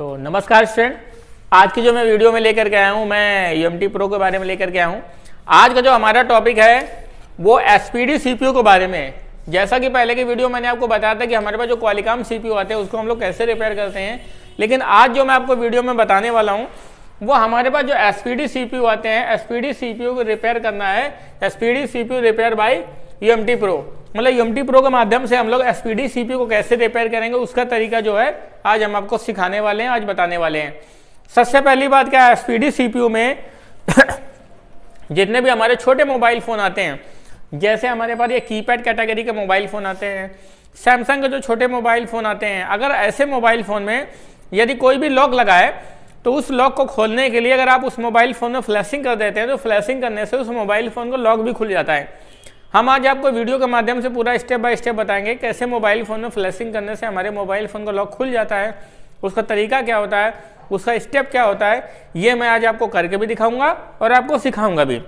तो नमस्कार स्टूडेंट आज की जो मैं वीडियो में लेकर के आया हूँ मैं यू एम प्रो के बारे में लेकर के आया हूँ आज का जो हमारा टॉपिक है वो एस पी के बारे में जैसा कि पहले की वीडियो मैंने आपको बताया था कि हमारे पास जो क्वालिकाम सी आते हैं उसको हम लोग कैसे रिपेयर करते हैं लेकिन आज जो मैं आपको वीडियो में बताने वाला हूँ वो हमारे पास जो एस पी डी आते हैं एस पी को रिपेयर करना है S P repair by U M T pro मतलब टी प्रो के माध्यम से हम लोग एस पी सीपी को कैसे रिपेयर करेंगे उसका तरीका जो है आज हम आपको सिखाने वाले हैं आज बताने वाले हैं सबसे पहली बात क्या है एस पी यू में जितने भी हमारे छोटे मोबाइल फ़ोन आते हैं जैसे हमारे पास ये कीपैड कैटेगरी के मोबाइल फ़ोन आते हैं सैमसंग के जो छोटे मोबाइल फ़ोन आते हैं अगर ऐसे मोबाइल फ़ोन में यदि कोई भी लॉक लगाए तो उस लॉक को खोलने के लिए अगर आप उस मोबाइल फ़ोन में फ्लैशिंग कर देते हैं तो फ्लैशिंग करने से उस मोबाइल फ़ोन का लॉक भी खुल जाता है हम आज आपको वीडियो के माध्यम से पूरा स्टेप बाय स्टेप बताएंगे कैसे मोबाइल फ़ोन में फ्लैशिंग करने से हमारे मोबाइल फ़ोन का लॉक खुल जाता है उसका तरीका क्या होता है उसका स्टेप क्या होता है ये मैं आज आपको करके भी दिखाऊंगा और आपको सिखाऊंगा भी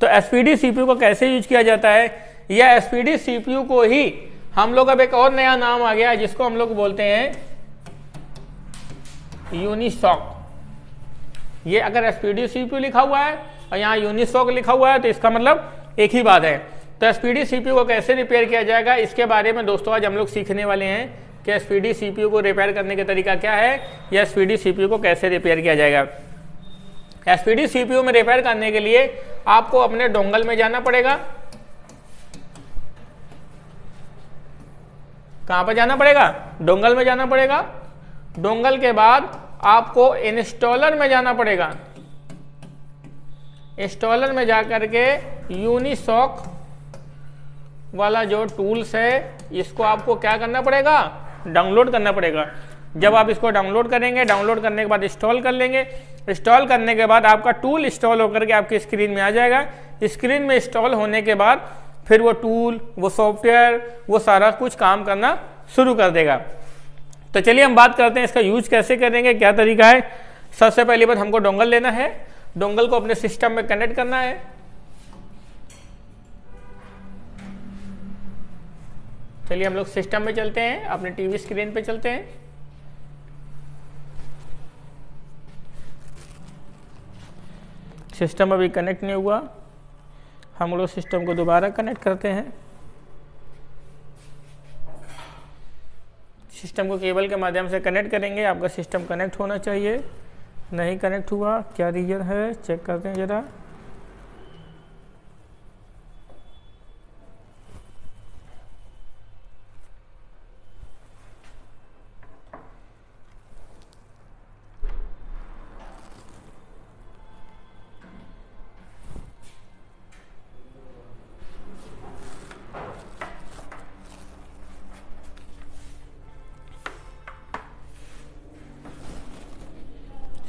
तो एस पी को कैसे यूज किया जाता है या एस पी को ही हम लोग अब एक और नया नाम आ गया जिसको हम लोग बोलते हैं यूनिसॉक ये अगर एस पी लिखा हुआ है और यहाँ यूनिशॉक लिखा हुआ है तो इसका मतलब एक ही बात है तो एस पी को कैसे रिपेयर किया जाएगा इसके बारे में दोस्तों आज हम लोग सीखने वाले हैं कि एस पी को रिपेयर करने का तरीका क्या है या एस पी को कैसे रिपेयर किया जाएगा एस पी में रिपेयर करने के लिए आपको अपने डोंगल में जाना पड़ेगा कहां पर जाना पड़ेगा डोंगल में जाना पड़ेगा डोंगल के बाद आपको इंस्टॉलर में जाना पड़ेगा इंस्टॉलर में जा कर के यूनिसॉक वाला जो टूल्स है इसको आपको क्या करना पड़ेगा डाउनलोड करना पड़ेगा जब आप इसको डाउनलोड करेंगे डाउनलोड करने के बाद इंस्टॉल कर लेंगे इंस्टॉल करने के बाद आपका टूल इंस्टॉल होकर के आपकी स्क्रीन में आ जाएगा स्क्रीन में इंस्टॉल होने के बाद फिर वो टूल वो सॉफ्टवेयर वो सारा कुछ काम करना शुरू कर देगा तो चलिए हम बात करते हैं इसका यूज कैसे करेंगे क्या तरीका है सबसे पहली बात हमको डोंगल लेना है डोंगल को अपने सिस्टम में कनेक्ट करना है चलिए हम लोग सिस्टम में चलते हैं अपने टीवी स्क्रीन पे चलते हैं सिस्टम अभी कनेक्ट नहीं हुआ हम लोग सिस्टम को दोबारा कनेक्ट करते हैं सिस्टम को केबल के माध्यम से कनेक्ट करेंगे आपका सिस्टम कनेक्ट होना चाहिए नहीं कनेक्ट हुआ क्या रीज़न है चेक करते हैं ज़रा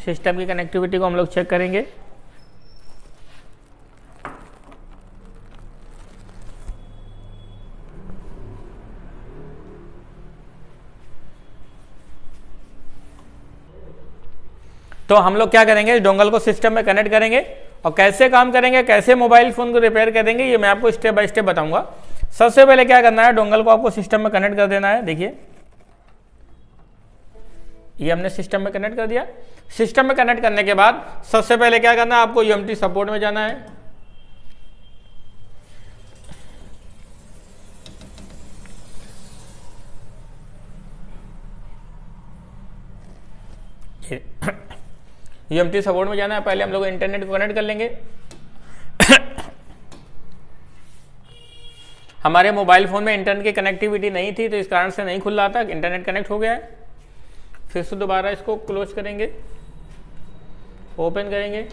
सिस्टम की कनेक्टिविटी को हम लोग चेक करेंगे तो हम लोग क्या करेंगे डोंगल को सिस्टम में कनेक्ट करेंगे और कैसे काम करेंगे कैसे मोबाइल फ़ोन को रिपेयर करेंगे ये मैं आपको स्टेप बाय स्टेप बताऊंगा सबसे पहले क्या करना है डोंगल को आपको सिस्टम में कनेक्ट कर देना है देखिए ये हमने सिस्टम में कनेक्ट कर दिया सिस्टम में कनेक्ट करने के बाद सबसे पहले क्या करना है आपको यू सपोर्ट में जाना है यूएमटी सपोर्ट में जाना है पहले हम लोग इंटरनेट को कनेक्ट कर लेंगे हमारे मोबाइल फ़ोन में इंटरनेट की कनेक्टिविटी नहीं थी तो इस कारण से नहीं खुल रहा था इंटरनेट कनेक्ट हो गया है फिर से दोबारा इसको क्लोज करेंगे ओपन करेंगे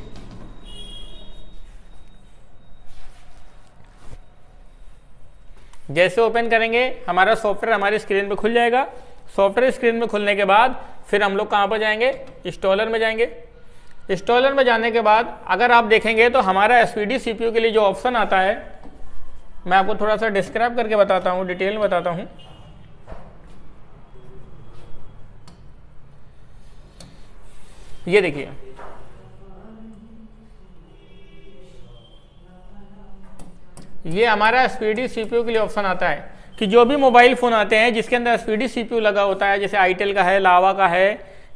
जैसे ओपन करेंगे हमारा सॉफ्टवेयर हमारी स्क्रीन पे खुल जाएगा सॉफ्टवेयर स्क्रीन पे खुलने के बाद फिर हम लोग कहाँ पर जाएंगे इंस्टॉलर में जाएंगे इंस्टॉलर में जाने के बाद अगर आप देखेंगे तो हमारा एस वी के लिए जो ऑप्शन आता है मैं आपको थोड़ा सा डिस्क्राइब करके बताता हूँ डिटेल में बताता हूँ ये देखिए ये हमारा स्पीडी सीपीयू के लिए ऑप्शन आता है कि जो भी मोबाइल फ़ोन आते हैं जिसके अंदर स्पीडी सीपीयू लगा होता है जैसे आईटेल का है लावा का है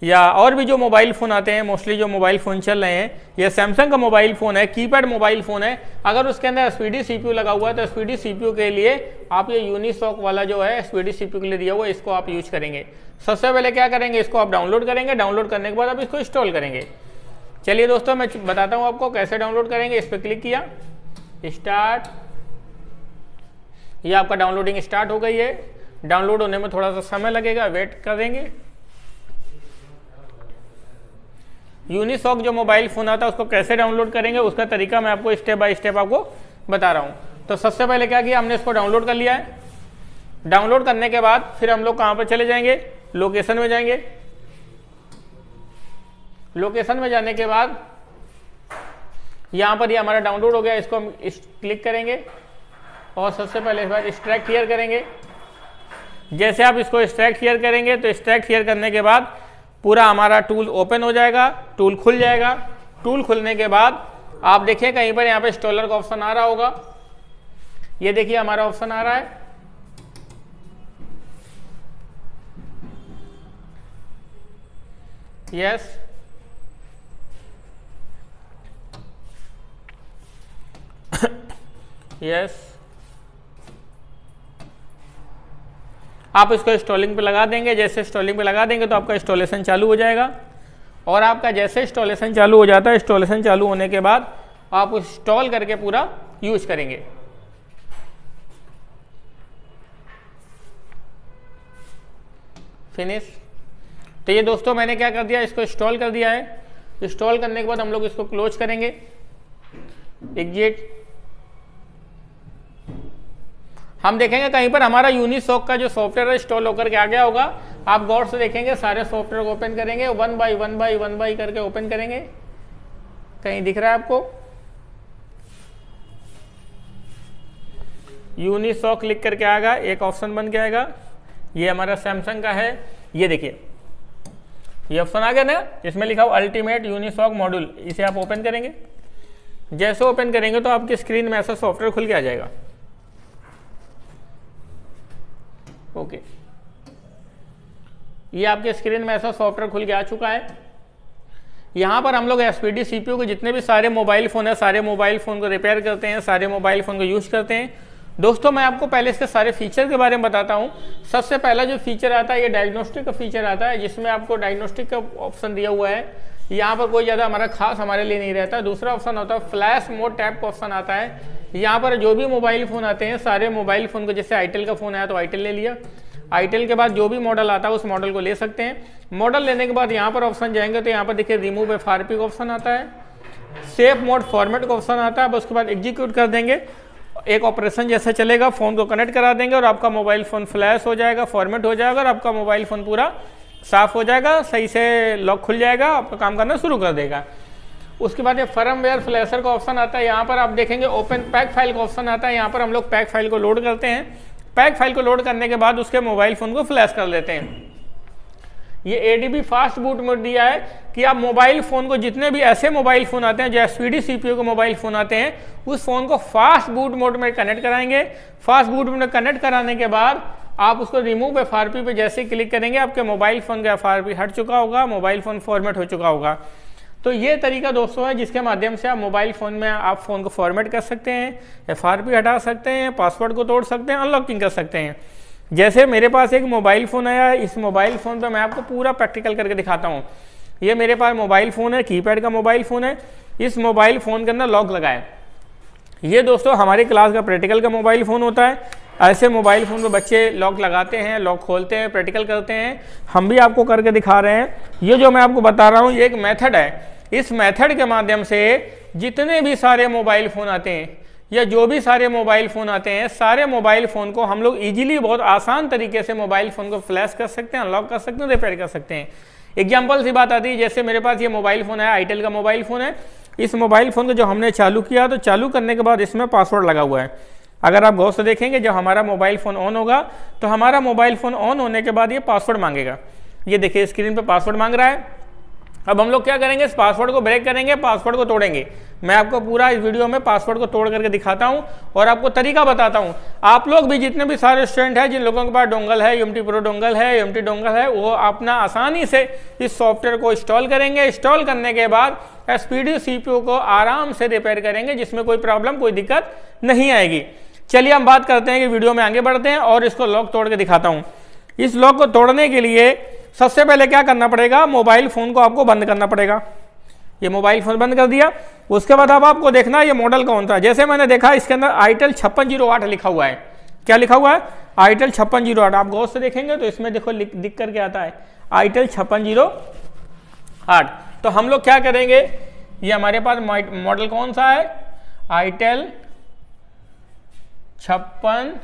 या और भी जो मोबाइल फ़ोन आते हैं मोस्टली जो मोबाइल फ़ोन चल रहे हैं यह सैमसंग का मोबाइल फ़ोन है कीपैड मोबाइल फ़ोन है अगर उसके अंदर एस पी लगा हुआ है तो स्पीडी पी के लिए आप ये यूनिसॉक वाला जो है स्पीडी सीपीयू के लिए दिया हुआ है इसको आप यूज करेंगे सबसे पहले क्या करेंगे इसको आप डाउनलोड करेंगे डाउनलोड करने के बाद आप इसको इंस्टॉल करेंगे चलिए दोस्तों मैं बताता हूँ आपको कैसे डाउनलोड करेंगे इस पर क्लिक किया स्टार्ट ये आपका डाउनलोडिंग स्टार्ट हो गई है डाउनलोड होने में थोड़ा सा समय लगेगा वेट करेंगे यूनिसॉक जो मोबाइल फ़ोन आता है उसको कैसे डाउनलोड करेंगे उसका तरीका मैं आपको स्टेप बाय स्टेप आपको बता रहा हूँ तो सबसे पहले क्या किया हमने इसको डाउनलोड कर लिया है डाउनलोड करने के बाद फिर हम लोग कहाँ पर चले जाएंगे लोकेशन में जाएंगे लोकेशन में जाने के बाद यहाँ पर ही हमारा डाउनलोड हो गया इसको हम इस क्लिक करेंगे और सबसे पहले इस बार स्ट्रैक्ट क्लियर करेंगे जैसे आप इसको स्ट्रैक्ट क्लियर करेंगे तो स्ट्रैक्ट क्लियर करने के बाद पूरा हमारा टूल ओपन हो जाएगा टूल खुल जाएगा टूल खुलने के बाद आप देखिए कहीं पर यहाँ पे स्टोलर का ऑप्शन आ रहा होगा ये देखिए हमारा ऑप्शन आ रहा है यस yes. yes आप इसको स्टॉलिंग पे लगा देंगे जैसे स्टॉलिंग पे लगा देंगे तो आपका इंस्टॉलेशन चालू हो जाएगा और आपका जैसे इंस्टॉलेशन चालू हो जाता है इंस्टॉलेशन चालू होने के बाद आप इंस्टॉल करके पूरा यूज करेंगे फिनिश तो ये दोस्तों मैंने क्या कर दिया इसको इंस्टॉल कर दिया है इंस्टॉल करने के बाद हम लोग इसको क्लोज करेंगे एग्जिट हम देखेंगे कहीं पर हमारा यूनिसॉक का जो सॉफ्टवेयर है इंस्टॉल होकर के आ गया होगा आप गौर से देखेंगे सारे सॉफ्टवेयर को ओपन करेंगे one by one by one by करके ओपन करेंगे कहीं दिख रहा है आपको यूनिसॉक क्लिक करके आएगा एक ऑप्शन बन के आएगा ये हमारा सैमसंग का है ये देखिए ये ऑप्शन आ गया ना इसमें लिखा हुआ अल्टीमेट यूनिसॉक मॉड्यूल इसे आप ओपन करेंगे जैसे ओपन करेंगे तो आपकी स्क्रीन में ऐसा सॉफ्टवेयर खुल के आ जाएगा ओके ये आपके स्क्रीन में ऐसा सॉफ्टवेयर खुल के आ चुका है यहाँ पर हम लोग एस पी डी के जितने भी सारे मोबाइल फ़ोन है सारे मोबाइल फ़ोन को रिपेयर करते हैं सारे मोबाइल फ़ोन को यूज़ करते हैं दोस्तों मैं आपको पहले इसके सारे फीचर के बारे में बताता हूँ सबसे पहला जो फीचर आता है ये डायग्नोस्टिक का फीचर आता है जिसमें आपको डायग्नोस्टिक का ऑप्शन दिया हुआ है यहाँ पर कोई ज़्यादा हमारा खास हमारे लिए नहीं रहता दूसरा ऑप्शन होता है फ्लैश मोड टैप का ऑप्शन आता है यहाँ पर जो भी मोबाइल फ़ोन आते हैं सारे मोबाइल फ़ोन को जैसे आईटेल का फ़ोन आया तो आईटेल ले लिया आईटेल के बाद जो भी मॉडल आता है उस मॉडल को ले सकते हैं मॉडल लेने के बाद यहाँ पर ऑप्शन जाएंगे तो यहाँ पर देखिए रिमूव एफ आर का ऑप्शन आता है सेफ मोड फॉर्मेट का ऑप्शन आता है अब उसके बाद एग्जीक्यूट कर देंगे एक ऑपरेशन जैसे चलेगा फ़ोन को कनेक्ट करा देंगे और आपका मोबाइल फ़ोन फ्लैश हो जाएगा फॉर्मेट हो जाएगा और आपका मोबाइल फ़ोन पूरा साफ़ हो जाएगा सही से लॉक खुल जाएगा आपका काम करना शुरू कर देगा उसके बाद ये फर्मवेयर फ्लैशर का ऑप्शन आता है यहाँ पर आप देखेंगे ओपन पैक फाइल का ऑप्शन आता है यहाँ पर हम लोग पैक फाइल को लोड करते हैं पैक फाइल को लोड करने के बाद उसके मोबाइल फ़ोन को फ्लैश कर देते हैं ये एडीबी फास्ट बूट मोड दिया है कि आप मोबाइल फ़ोन को जितने भी ऐसे मोबाइल फ़ोन आते हैं जो एस पी के मोबाइल फ़ोन आते हैं उस फ़ोन को फास्ट बूट मोड में कनेक्ट कराएंगे फास्ट बूट मोड में कनेक्ट कराने के बाद आप उसको रिमूव एफ आर पी पे जैसे क्लिक करेंगे आपके मोबाइल फ़ोन का एफ आर पी हट चुका होगा मोबाइल फ़ोन फॉर्मेट हो चुका होगा तो ये तरीका दोस्तों है जिसके माध्यम से आप मोबाइल फ़ोन में आप फ़ोन को फॉर्मेट कर सकते हैं एफ हटा सकते हैं पासवर्ड को तोड़ सकते हैं अनलॉकिंग कर सकते हैं जैसे मेरे पास एक मोबाइल फ़ोन आया इस मोबाइल फ़ोन पर मैं आपको पूरा प्रैक्टिकल करके दिखाता हूँ ये मेरे पास मोबाइल फ़ोन है कीपैड का मोबाइल फ़ोन है इस मोबाइल फ़ोन के अंदर लॉक लगाए ये दोस्तों हमारे क्लास का प्रैक्टिकल का मोबाइल फ़ोन होता है ऐसे मोबाइल फ़ोन पर बच्चे लॉक लगाते हैं लॉक खोलते हैं प्रैक्टिकल करते हैं हम भी आपको करके दिखा रहे हैं ये जो मैं आपको बता रहा हूँ ये एक मेथड है इस मेथड के माध्यम से जितने भी सारे मोबाइल फ़ोन आते हैं या जो भी सारे मोबाइल फ़ोन आते हैं सारे मोबाइल फ़ोन को हम लोग इजीली बहुत आसान तरीके से मोबाइल फ़ोन को फ्लैश कर सकते हैं अनलॉक कर सकते हैं रिपेयर कर सकते हैं एग्जाम्पल सी बात आती है जैसे मेरे पास ये मोबाइल फ़ोन है आईटेल का मोबाइल फ़ोन है इस मोबाइल फ़ोन को जो हमने चालू किया तो चालू करने के बाद इसमें पासवर्ड लगा हुआ है अगर आप गौर से देखेंगे जब हमारा मोबाइल फ़ोन ऑन होगा तो हमारा मोबाइल फ़ोन ऑन होने के बाद ये पासवर्ड मांगेगा ये देखिए स्क्रीन पर पासवर्ड मांग रहा है अब हम लोग क्या करेंगे इस पासवर्ड को ब्रेक करेंगे पासवर्ड को तोड़ेंगे मैं आपको पूरा इस वीडियो में पासवर्ड को तोड़ करके दिखाता हूँ और आपको तरीका बताता हूँ आप लोग भी जितने भी सारे स्टूडेंट हैं जिन लोगों के पास डोंगल है यूम प्रो डोंगल है यूम डोंगल है वो अपना आसानी से इस सॉफ्टवेयर को इंस्टॉल करेंगे इंस्टॉल करने के बाद एस पी को आराम से रिपेयर करेंगे जिसमें कोई प्रॉब्लम कोई दिक्कत नहीं आएगी चलिए हम बात करते हैं कि वीडियो में आगे बढ़ते हैं और इसको लॉक तोड़ के दिखाता हूँ इस लॉक को तोड़ने के लिए सबसे पहले क्या करना पड़ेगा मोबाइल फ़ोन को आपको बंद करना पड़ेगा ये मोबाइल फ़ोन बंद कर दिया उसके बाद अब आपको देखना ये मॉडल कौन सा जैसे मैंने देखा इसके अंदर आईटेल छप्पन जीरो आठ लिखा हुआ है क्या लिखा हुआ है आईटेल छप्पन जीरो आठ आप गौर से देखेंगे तो इसमें देखो दिख करके आता है आईटेल छप्पन जीरो आठ तो हम लोग क्या करेंगे ये हमारे पास मॉडल कौन सा है आईटेल छप्पन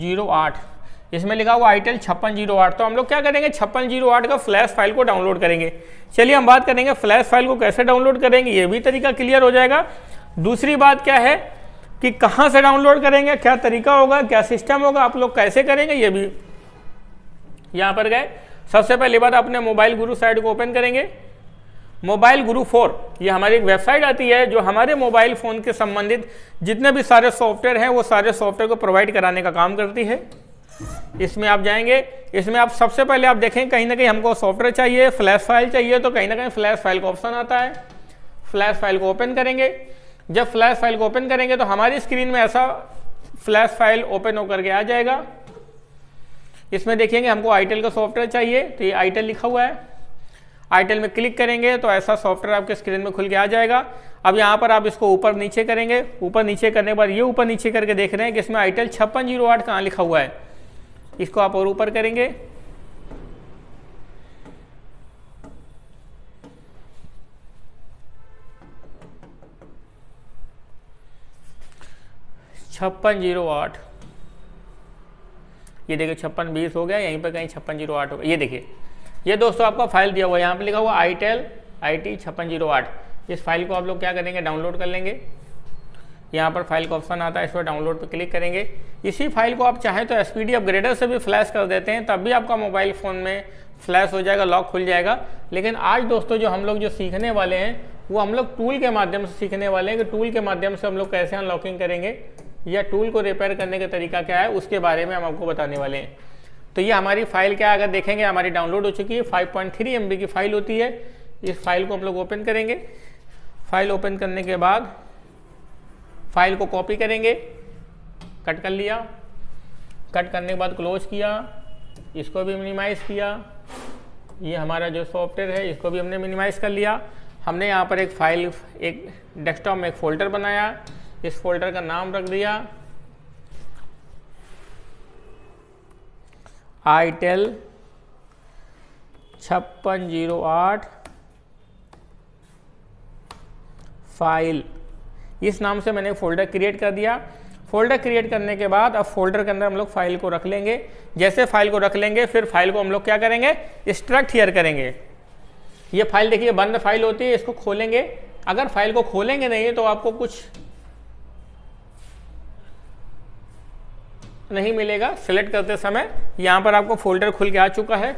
जीरो आठ इसमें लिखा हुआ आईटेल छप्पन जीरो आठ तो हम लोग क्या करेंगे छप्पन जीरो आठ का फ्लैश फाइल को डाउनलोड करेंगे चलिए हम बात करेंगे फ्लैश फाइल को कैसे डाउनलोड करेंगे ये भी तरीका क्लियर हो जाएगा दूसरी बात क्या है कि कहाँ से डाउनलोड करेंगे क्या तरीका होगा क्या सिस्टम होगा आप लोग कैसे करेंगे ये भी यहाँ पर गए सबसे पहले बात अपने मोबाइल गुरु साइट को ओपन करेंगे मोबाइल गुरु फोर ये हमारी एक वेबसाइट आती है जो हमारे मोबाइल फ़ोन के संबंधित जितने भी सारे सॉफ्टवेयर हैं वो सारे सॉफ्टवेयर को प्रोवाइड कराने का काम करती है इसमें आप जाएंगे इसमें आप सबसे पहले आप देखें कहीं ना कहीं हमको सॉफ्टवेयर चाहिए फ्लैश फाइल चाहिए तो कहीं ना कहीं फ्लैश फाइल का ऑप्शन आता है फ्लैश फाइल को ओपन करेंगे जब फ्लैश फाइल को ओपन करेंगे तो हमारी स्क्रीन में ऐसा फ्लैश फाइल ओपन होकर के आ जाएगा इसमें देखेंगे हमको आईटेल का सॉफ्टवेयर चाहिए तो ये आईटेल लिखा हुआ है आईटेल में क्लिक करेंगे तो ऐसा सॉफ्टवेयर आपके स्क्रीन में खुल के आ जाएगा अब यहाँ पर आप इसको ऊपर नीचे करेंगे ऊपर नीचे करने के बाद ये ऊपर नीचे करके देख रहे हैं कि इसमें आईटेल छप्पन जीरो आठ कहाँ लिखा हुआ है इसको आप और ऊपर करेंगे छप्पन जीरो आठ ये देखिए छप्पन बीस हो गया यहीं पर कहीं छप्पन जीरो आठ हो गया ये देखिए ये दोस्तों आपका फाइल दिया हुआ है यहाँ पे लिखा हुआ आई टेल आई टी छप्पन जीरो आठ इस फाइल को आप लोग क्या करेंगे डाउनलोड कर लेंगे यहाँ पर फाइल का ऑप्शन आता है इस पर डाउनलोड पर क्लिक करेंगे इसी फाइल को आप चाहें तो एस अपग्रेडर से भी फ्लैश कर देते हैं तब भी आपका मोबाइल फ़ोन में फ्लैश हो जाएगा लॉक खुल जाएगा लेकिन आज दोस्तों जो हम लोग जो सीखने वाले हैं वो हम लोग टूल के माध्यम से सीखने वाले हैं कि टूल के माध्यम से हम लोग कैसे अनलॉकिंग करेंगे या टूल को रिपेयर करने का तरीका क्या है उसके बारे में हम आपको बताने वाले हैं तो ये हमारी फाइल क्या अगर देखेंगे हमारी डाउनलोड हो चुकी है फाइव पॉइंट की फाइल होती है इस फाइल को हम लोग ओपन करेंगे फाइल ओपन करने के बाद फाइल को कॉपी करेंगे कट कर लिया कट करने के बाद क्लोज किया इसको भी मिनिमाइज़ किया ये हमारा जो सॉफ्टवेयर है इसको भी हमने मिनिमाइज़ कर लिया हमने यहाँ पर एक फाइल एक डेस्कटॉप में एक फ़ोल्डर बनाया इस फोल्डर का नाम रख दिया आई टेल छप्पन जीरो आठ फाइल इस नाम से मैंने फोल्डर क्रिएट कर दिया फोल्डर क्रिएट करने के बाद अब फोल्डर के अंदर हम लोग फाइल को रख लेंगे जैसे फाइल को रख लेंगे फिर फाइल को हम लोग क्या करेंगे स्ट्रक्ट हियर करेंगे ये फाइल देखिए बंद फाइल होती है इसको खोलेंगे अगर फाइल को खोलेंगे नहीं तो आपको कुछ नहीं मिलेगा सेलेक्ट करते समय यहाँ पर आपको फोल्डर खुल के आ चुका है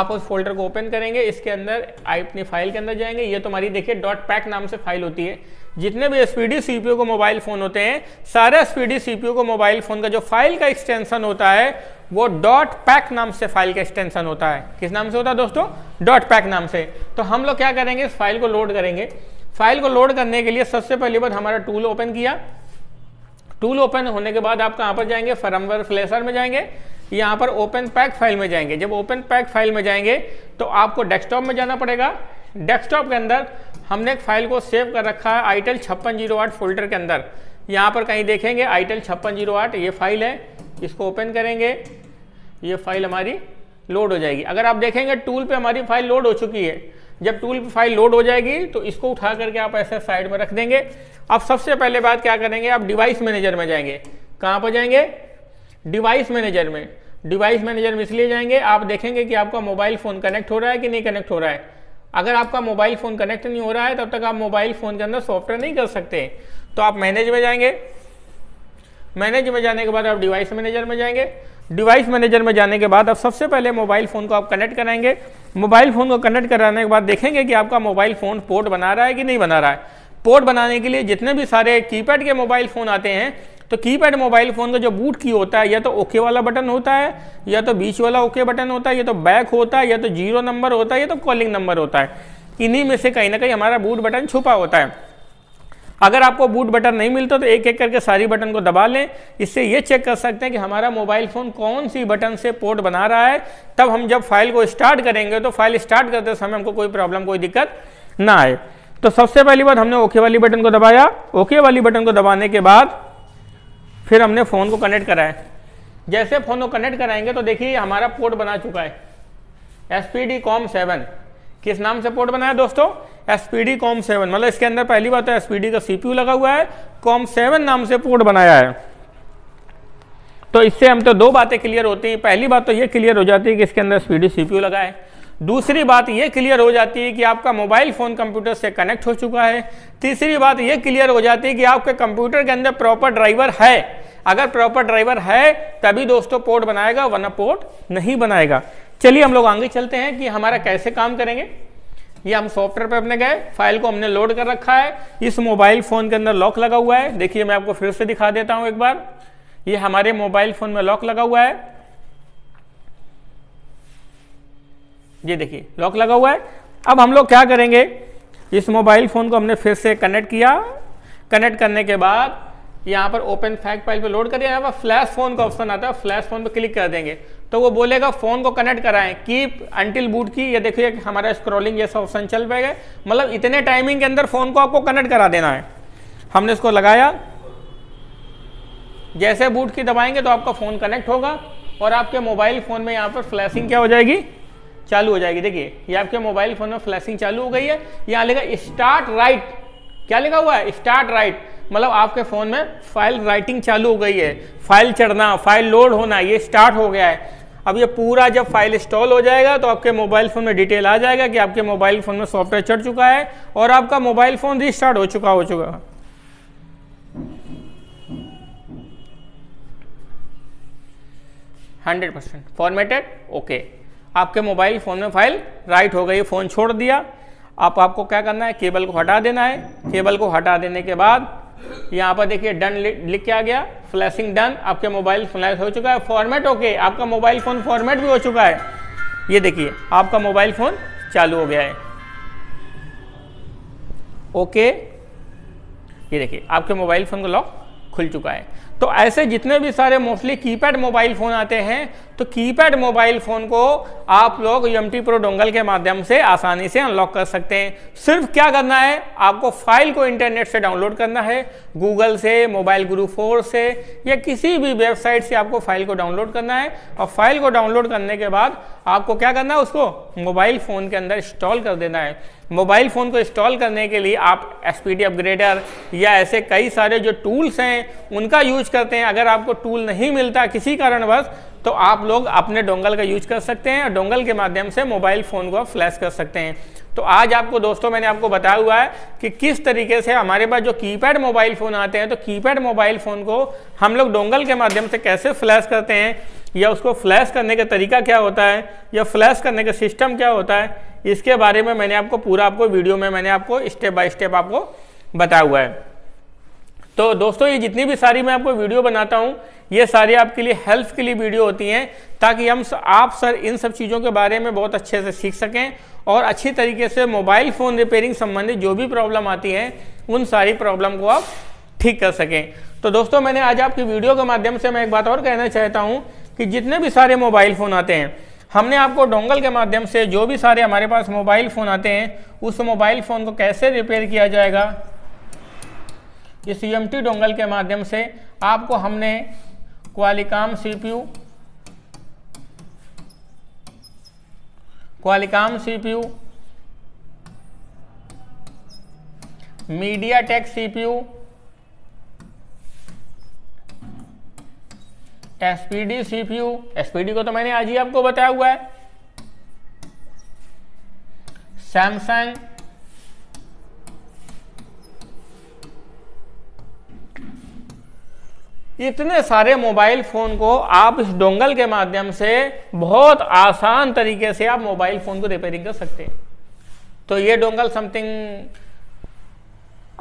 आप उस फोल्डर को ओपन करेंगे इसके अंदर आई अपनी फाइल के अंदर जाएंगे ये तुम्हारी देखिए डॉट पैक नाम से फाइल होती है जितने भी एस पी को मोबाइल फ़ोन होते हैं सारा एस पी को मोबाइल फ़ोन का जो फाइल का एक्सटेंशन होता है वो डॉट पैक नाम से फाइल का एक्सटेंशन होता है किस नाम से होता है दोस्तों डॉट पैक नाम से तो हम लोग क्या करेंगे इस फाइल को लोड करेंगे फाइल को लोड करने के लिए सबसे पहली बार हमारा टूल ओपन किया टूल ओपन होने के बाद आप कहाँ पर जाएंगे फर्मवेयर फ्लेसर में जाएंगे यहाँ पर ओपन पैक फाइल में जाएंगे जब ओपन पैक फाइल में जाएंगे तो आपको डेस्कटॉप में जाना पड़ेगा डेस्कटॉप के अंदर हमने एक फाइल को सेव कर रखा है आईटेल छप्पन जीरो आठ फोल्डर के अंदर यहाँ पर कहीं देखेंगे आईटेल छप्पन जीरो आठ ये फाइल है इसको ओपन करेंगे ये फाइल हमारी लोड हो जाएगी अगर आप देखेंगे टूल पर हमारी फाइल लोड हो चुकी है जब टूल फाइल लोड हो जाएगी तो इसको उठा करके आप ऐसे साइड में रख देंगे अब सबसे पहले बात क्या करेंगे आप डिवाइस मैनेजर में जाएंगे कहाँ पर जाएंगे डिवाइस मैनेजर में डिवाइस मैनेजर में इसलिए जाएंगे आप देखेंगे कि आपका मोबाइल फ़ोन कनेक्ट हो रहा है कि नहीं कनेक्ट हो रहा है अगर आपका मोबाइल फ़ोन कनेक्ट नहीं हो रहा है तब तक आप मोबाइल फ़ोन के अंदर सॉफ्टवेयर नहीं कर सकते तो आप मैनेज में जाएंगे मैनेज में जाने के बाद आप डिवाइस मैनेजर में जाएंगे डिवाइस मैनेजर में जाने के बाद अब सबसे पहले मोबाइल फ़ोन को आप कनेक्ट कराएंगे मोबाइल फ़ोन को कनेक्ट कराने के बाद देखेंगे कि आपका मोबाइल फ़ोन पोर्ट बना रहा है कि नहीं बना रहा है पोर्ट बनाने के लिए जितने भी सारे कीपैड के मोबाइल फ़ोन आते हैं तो कीपैड मोबाइल फ़ोन का जो बूट की होता है या तो ओके वाला बटन होता है या तो बीच वाला ओके बटन होता है या तो बैक होता है या तो जीरो नंबर होता है या तो कॉलिंग नंबर होता है इन्हीं में से कहीं ना कहीं हमारा बूट बटन छुपा होता है अगर आपको बूट बटन नहीं मिलता तो एक एक करके सारी बटन को दबा लें इससे ये चेक कर सकते हैं कि हमारा मोबाइल फ़ोन कौन सी बटन से पोर्ट बना रहा है तब हम जब फाइल को स्टार्ट करेंगे तो फाइल स्टार्ट करते समय हमको कोई प्रॉब्लम कोई दिक्कत ना आए तो सबसे पहली बात हमने ओके वाली बटन को दबाया ओके वाली बटन को दबाने के बाद फिर हमने फ़ोन को कनेक्ट कराया जैसे फ़ोन को कनेक्ट कराएंगे तो देखिए हमारा पोर्ट बना चुका है S P D com seven किस नाम से पोर्ट बनाया दोस्तों एसपीडी कॉम सेवन मतलब इसके अंदर पहली बात है तो एसपीडी का सीपीयू लगा हुआ है कॉम सेवन नाम से पोर्ट बनाया है तो इससे हम तो दो बातें क्लियर होती हैं पहली बात तो ये क्लियर हो जाती है कि इसके अंदर एसपीडी सीपीयू लगा है दूसरी बात ये क्लियर हो जाती है कि आपका मोबाइल फ़ोन कंप्यूटर से कनेक्ट हो चुका है तीसरी बात ये क्लियर हो जाती है कि आपके कंप्यूटर के अंदर प्रॉपर ड्राइवर है अगर प्रॉपर ड्राइवर है तभी दोस्तों पोर्ट बनाएगा वरना पोर्ट नहीं बनाएगा चलिए हम लोग आगे चलते हैं कि हमारा कैसे काम करेंगे ये हम सॉफ्टवेयर पे अपने गए फाइल को हमने लोड कर रखा है इस मोबाइल फोन के अंदर लॉक लगा हुआ है देखिए मैं आपको फिर से दिखा देता हूं एक बार ये हमारे मोबाइल फोन में लॉक लगा हुआ है ये देखिए लॉक लगा हुआ है अब हम लोग क्या करेंगे इस मोबाइल फोन को हमने फिर से कनेक्ट किया कनेक्ट करने के बाद यहाँ पर ओपन फैक्ट फाइल पे लोड करिए यहाँ पर फ्लैश फोन का ऑप्शन आता है फ्लैश फोन पे क्लिक कर देंगे तो वो बोलेगा फोन को कनेक्ट कराएं कीप अंटिल बूट की ये देखिए हमारा स्क्रॉलिंग जैसा ऑप्शन चल पाएगा मतलब इतने टाइमिंग के अंदर फोन को आपको कनेक्ट करा देना है हमने इसको लगाया जैसे बूट की दबाएंगे तो आपका फ़ोन कनेक्ट होगा और आपके मोबाइल फ़ोन में यहाँ पर फ्लैशिंग क्या हो जाएगी चालू हो जाएगी देखिए ये आपके मोबाइल फ़ोन में फ्लैशिंग चालू हो गई है यहाँ लेगा स्टार्ट राइट क्या लिखा हुआ है स्टार्ट राइट मतलब आपके फ़ोन में फाइल राइटिंग चालू हो गई है फाइल चढ़ना फाइल लोड होना ये स्टार्ट हो गया है अब ये पूरा जब फाइल इंस्टॉल हो जाएगा तो आपके मोबाइल फ़ोन में डिटेल आ जाएगा कि आपके मोबाइल फ़ोन में सॉफ्टवेयर चढ़ चुका है और आपका मोबाइल फ़ोन रिस्टार्ट हो चुका हो चुका हंड्रेड परसेंट फॉर्मेटेड ओके आपके मोबाइल फ़ोन में फाइल राइट हो गई फ़ोन छोड़ दिया अब आपको क्या करना है केबल को हटा देना है केबल को हटा देने के बाद यहाँ पर देखिए डन लिख के आ गया फ्लैशिंग डन आपके मोबाइल फ्लैश हो चुका है फॉर्मेट ओके आपका मोबाइल फ़ोन फॉर्मेट भी हो चुका है ये देखिए आपका मोबाइल फ़ोन चालू हो गया है ओके ये देखिए आपके मोबाइल फ़ोन का लॉक खुल चुका है तो ऐसे जितने भी सारे मोस्टली कीपैड मोबाइल फ़ोन आते हैं तो कीपैड मोबाइल फ़ोन को आप लोग यम टी प्रो डोंगल के माध्यम से आसानी से अनलॉक कर सकते हैं सिर्फ क्या करना है आपको फाइल को इंटरनेट से डाउनलोड करना है गूगल से मोबाइल गुरु फोर से या किसी भी वेबसाइट से आपको फाइल को डाउनलोड करना है और फाइल को डाउनलोड करने के बाद आपको क्या करना है उसको मोबाइल फ़ोन के अंदर इंस्टॉल कर देना है मोबाइल फ़ोन को इंस्टॉल करने के लिए आप एस अपग्रेडर या ऐसे कई सारे जो टूल्स हैं उनका यूज करते हैं अगर आपको टूल नहीं मिलता किसी कारणवश तो आप लोग अपने डोंगल का यूज कर सकते हैं और डोंगल के माध्यम से मोबाइल फ़ोन को आप फ्लैश कर सकते हैं तो आज आपको दोस्तों मैंने आपको बताया हुआ है कि किस तरीके से हमारे पास जो कीपैड मोबाइल फ़ोन आते हैं तो कीपैड मोबाइल फ़ोन को हम लोग डोंगल के माध्यम से कैसे फ्लैश करते हैं या उसको फ्लैश करने का तरीका क्या होता है या फ्लैश करने का सिस्टम क्या होता है इसके बारे में मैंने आपको पूरा आपको वीडियो में मैंने आपको स्टेप बाय स्टेप आपको बताया हुआ है तो दोस्तों ये जितनी भी सारी मैं आपको वीडियो बनाता हूँ ये सारी आपके लिए हेल्प के लिए वीडियो होती हैं ताकि हम आप सर इन सब चीज़ों के बारे में बहुत अच्छे से सीख सकें और अच्छी तरीके से मोबाइल फ़ोन रिपेयरिंग संबंधित जो भी प्रॉब्लम आती है उन सारी प्रॉब्लम को आप ठीक कर सकें तो दोस्तों मैंने आज आपकी वीडियो के माध्यम से मैं एक बात और कहना चाहता हूँ कि जितने भी सारे मोबाइल फ़ोन आते हैं हमने आपको डोंगल के माध्यम से जो भी सारे हमारे पास मोबाइल फ़ोन आते हैं उस मोबाइल फ़ोन को कैसे रिपेयर किया जाएगा ये सी एम टी डोंगल के माध्यम से आपको हमने Qualcomm C P U Qualcomm C P U MediaTek C P U SPD CPU SPD को तो मैंने आज ही आपको बताया हुआ है सैमसंग इतने सारे मोबाइल फ़ोन को आप इस डोंगल के माध्यम से बहुत आसान तरीके से आप मोबाइल फ़ोन को रिपेयरिंग कर सकते हैं तो ये डोंगल समथिंग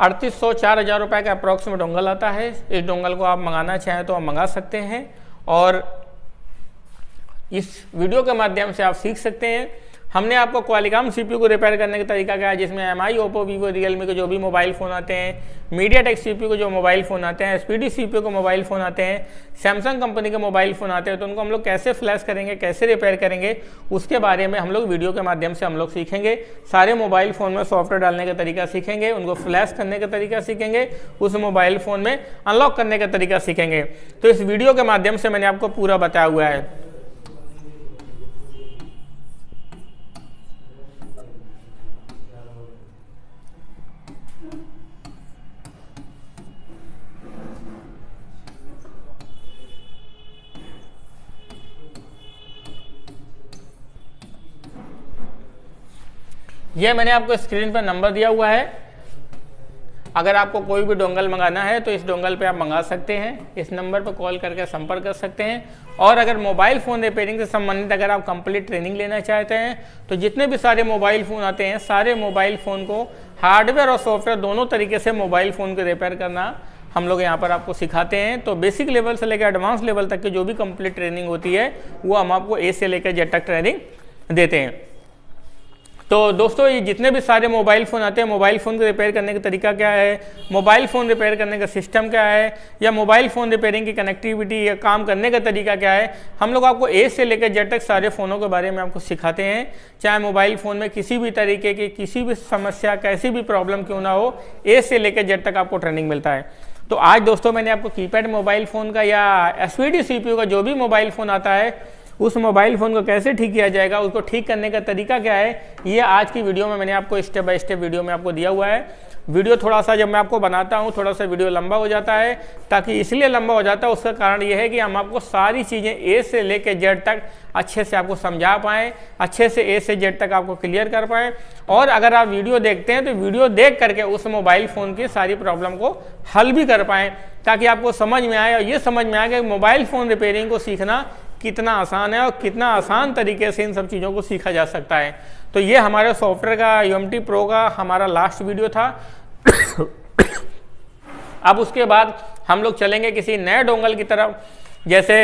अड़तीस सौ चार हज़ार रुपये का अप्रॉक्स में डोंगल आता है इस डोंगल को आप मंगाना चाहें तो आप मंगा सकते हैं और इस वीडियो के माध्यम से आप सीख सकते हैं हमने आपको क्वालिकॉम सीपीयू को रिपेयर करने का तरीका कहा जिसमें M I Oppo Vivo Realme के जो भी मोबाइल फ़ोन आते हैं मीडिया टेक सी को जो मोबाइल फ़ोन आते हैं एसपीडी सीपीयू को मोबाइल फ़ोन आते हैं सैमसंग कंपनी के मोबाइल फ़ोन आते हैं तो उनको हम लोग कैसे फ्लैश करेंगे कैसे रिपेयर करेंगे उसके बारे में हम लोग वीडियो के माध्यम से हम लोग सीखेंगे सारे मोबाइल फ़ोन में सॉफ्टवेयर डालने का तरीका सीखेंगे उनको फ्लैश करने का तरीका सीखेंगे उस मोबाइल फ़ोन में अनलॉक करने का तरीका सीखेंगे तो इस वीडियो के माध्यम से मैंने आपको पूरा बताया हुआ है यह मैंने आपको स्क्रीन पर नंबर दिया हुआ है अगर आपको कोई भी डोंगल मंगाना है तो इस डोंगल पे आप मंगा सकते हैं इस नंबर पर कॉल करके संपर्क कर सकते हैं और अगर मोबाइल फ़ोन रिपेयरिंग से संबंधित अगर आप कंप्लीट ट्रेनिंग लेना चाहते हैं तो जितने भी सारे मोबाइल फ़ोन आते हैं सारे मोबाइल फ़ोन को हार्डवेयर और सॉफ्टवेयर दोनों तरीके से मोबाइल फ़ोन को रिपेयर करना हम लोग यहाँ पर आपको सिखाते हैं तो बेसिक लेवल से लेकर एडवांस लेवल तक की जो भी कम्प्लीट ट्रेनिंग होती है वो हम आपको ए से लेकर जेट तक ट्रेनिंग देते हैं तो दोस्तों ये जितने भी सारे मोबाइल फ़ोन आते हैं मोबाइल फ़ोन को रिपेयर करने का तरीका क्या है मोबाइल फ़ोन रिपेयर करने का सिस्टम क्या है या मोबाइल फ़ोन रिपेयरिंग की कनेक्टिविटी या काम करने का तरीका क्या है हम लोग आपको ए से लेकर जेड तक सारे फ़ोनों के बारे में आपको सिखाते हैं चाहे मोबाइल फ़ोन में किसी भी तरीके की किसी भी समस्या कैसी भी प्रॉब्लम क्यों ना हो ए से लेकर जेड तक आपको ट्रेनिंग मिलता है तो आज दोस्तों मैंने आपको कीपैड मोबाइल फ़ोन का या एस वी का जो भी मोबाइल फ़ोन आता है उस मोबाइल फ़ोन को कैसे ठीक किया जाएगा उसको ठीक करने का तरीका क्या है ये आज की वीडियो में मैंने आपको स्टेप बाय स्टेप वीडियो में आपको दिया हुआ है वीडियो थोड़ा सा जब मैं आपको बनाता हूँ थोड़ा सा वीडियो लंबा हो जाता है ताकि इसलिए लंबा हो जाता है उसका कारण यह है कि हम आपको सारी चीज़ें ए से ले कर जेड तक अच्छे से आपको समझा पाएँ अच्छे से ए से जेड तक आपको क्लियर कर पाएँ और अगर आप वीडियो देखते हैं तो वीडियो देख करके उस मोबाइल फ़ोन की सारी प्रॉब्लम को हल भी कर पाएँ ताकि आपको समझ में आए और ये समझ में आए कि मोबाइल फ़ोन रिपेयरिंग को सीखना कितना आसान है और कितना आसान तरीके से इन सब चीज़ों को सीखा जा सकता है तो ये हमारे सॉफ्टवेयर का यू प्रो का हमारा लास्ट वीडियो था अब उसके बाद हम लोग चलेंगे किसी नए डोंगल की तरफ जैसे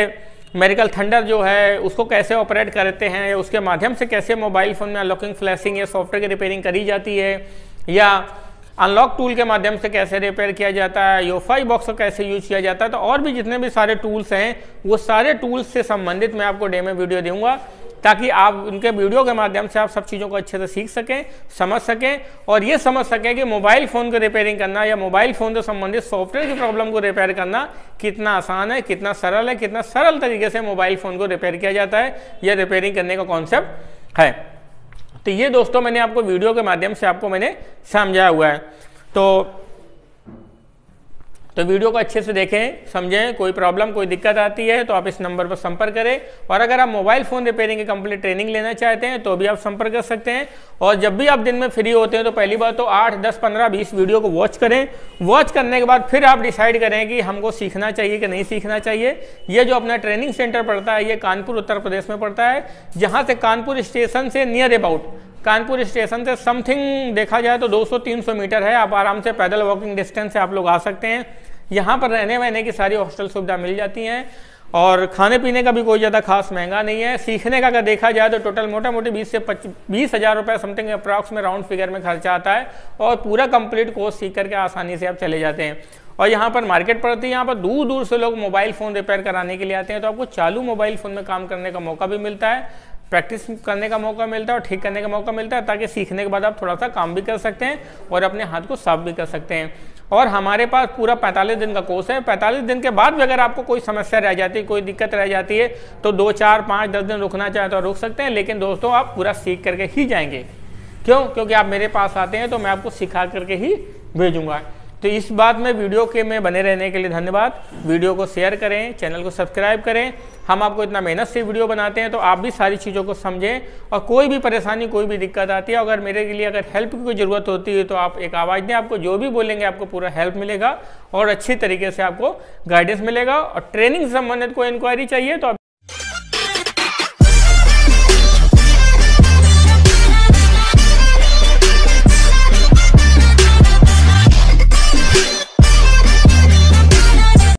मेरिकल थंडर जो है उसको कैसे ऑपरेट करते हैं या उसके माध्यम से कैसे मोबाइल फ़ोन में अनलॉकिंग फ्लैशिंग या सॉफ्टवेयर की रिपेयरिंग करी जाती है या अनलॉक टूल के माध्यम से कैसे रिपेयर किया जाता है योफाई बॉक्स को कैसे यूज किया जाता है तो और भी जितने भी सारे टूल्स हैं वो सारे टूल्स से संबंधित मैं आपको में वीडियो दूंगा ताकि आप उनके वीडियो के माध्यम से आप सब चीज़ों को अच्छे से सीख सकें समझ सकें और ये समझ सकें कि मोबाइल फ़ोन को रिपेयरिंग करना या मोबाइल फ़ोन से संबंधित सॉफ्टवेयर की प्रॉब्लम को रिपेयर करना कितना आसान है कितना सरल है कितना सरल तरीके से मोबाइल फ़ोन को रिपेयर किया जाता है या रिपेयरिंग करने का कॉन्सेप्ट है तो ये दोस्तों मैंने आपको वीडियो के माध्यम से आपको मैंने समझाया हुआ है तो तो वीडियो को अच्छे से देखें समझें कोई प्रॉब्लम कोई दिक्कत आती है तो आप इस नंबर पर संपर्क करें और अगर आप मोबाइल फ़ोन रिपेयरिंग की कंप्लीट ट्रेनिंग लेना चाहते हैं तो भी आप संपर्क कर सकते हैं और जब भी आप दिन में फ्री होते हैं तो पहली बार तो आठ दस पंद्रह बीस वीडियो को वॉच करें वॉच करने के बाद फिर आप डिसाइड करें कि हमको सीखना चाहिए कि नहीं सीखना चाहिए ये जो अपना ट्रेनिंग सेंटर पड़ता है ये कानपुर उत्तर प्रदेश में पड़ता है जहाँ से कानपुर स्टेशन से नियर अबाउट कानपुर स्टेशन से समथिंग देखा जाए तो 200-300 मीटर है आप आराम से पैदल वॉकिंग डिस्टेंस से आप लोग आ सकते हैं यहाँ पर रहने वहने की सारी हॉस्टल सुविधा मिल जाती हैं और खाने पीने का भी कोई ज़्यादा खास महंगा नहीं है सीखने का अगर देखा जाए तो टोटल मोटा मोटी बीस से बीस हज़ार रुपये समथिंग अप्रॉक्स में राउंड फिगर में खर्चा आता है और पूरा कंप्लीट कोर्स सीख करके आसानी से आप चले जाते हैं और यहाँ पर मार्केट पड़ती है यहाँ पर दूर दूर से लोग मोबाइल फ़ोन रिपेयर कराने के लिए आते हैं तो आपको चालू मोबाइल फ़ोन में काम करने का मौका भी मिलता है प्रैक्टिस करने का मौका मिलता है और ठीक करने का मौका मिलता है ताकि सीखने के बाद आप थोड़ा सा काम भी कर सकते हैं और अपने हाथ को साफ भी कर सकते हैं और हमारे पास पूरा 45 दिन का कोर्स है 45 दिन के बाद भी अगर आपको कोई समस्या रह जाती है कोई दिक्कत रह जाती है तो दो चार पाँच दस दिन रुकना चाहें तो रुक सकते हैं लेकिन दोस्तों आप पूरा सीख करके ही जाएंगे क्यों क्योंकि आप मेरे पास आते हैं तो मैं आपको सिखा करके ही भेजूंगा तो इस बात में वीडियो के में बने रहने के लिए धन्यवाद वीडियो को शेयर करें चैनल को सब्सक्राइब करें हम आपको इतना मेहनत से वीडियो बनाते हैं तो आप भी सारी चीज़ों को समझें और कोई भी परेशानी कोई भी दिक्कत आती है अगर मेरे के लिए अगर हेल्प की कोई ज़रूरत होती है तो आप एक आवाज़ दें आपको जो भी बोलेंगे आपको पूरा हेल्प मिलेगा और अच्छी तरीके से आपको गाइडेंस मिलेगा और ट्रेनिंग से संबंधित कोई इंक्वायरी चाहिए तो